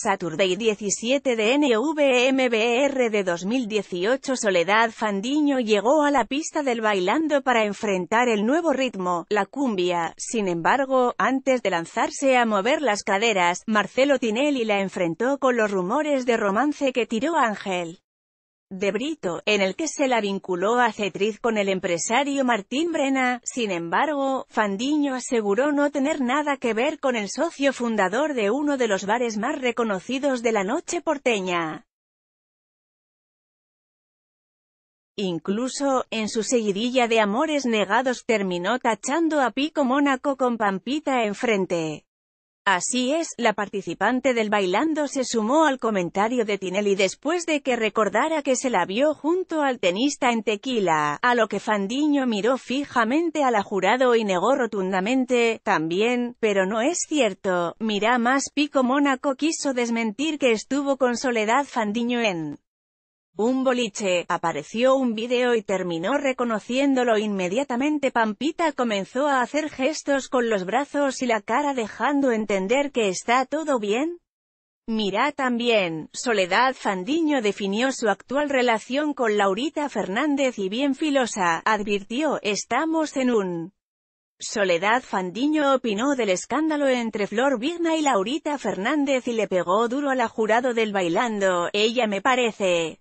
Saturday 17 de NVMBR de 2018 Soledad Fandiño llegó a la pista del bailando para enfrentar el nuevo ritmo, la cumbia. Sin embargo, antes de lanzarse a mover las caderas, Marcelo Tinelli la enfrentó con los rumores de romance que tiró Ángel de Brito, en el que se la vinculó a Cetriz con el empresario Martín Brena. Sin embargo, Fandiño aseguró no tener nada que ver con el socio fundador de uno de los bares más reconocidos de la noche porteña. Incluso, en su seguidilla de amores negados terminó tachando a Pico Mónaco con Pampita enfrente. Así es, la participante del bailando se sumó al comentario de Tinelli después de que recordara que se la vio junto al tenista en tequila, a lo que Fandiño miró fijamente a la jurado y negó rotundamente, también, pero no es cierto, mira más Pico Mónaco quiso desmentir que estuvo con Soledad Fandiño en un boliche, apareció un video y terminó reconociéndolo inmediatamente Pampita comenzó a hacer gestos con los brazos y la cara dejando entender que está todo bien. Mira también, Soledad Fandiño definió su actual relación con Laurita Fernández y bien filosa, advirtió, estamos en un... Soledad Fandiño opinó del escándalo entre Flor Vigna y Laurita Fernández y le pegó duro a la jurado del bailando, ella me parece.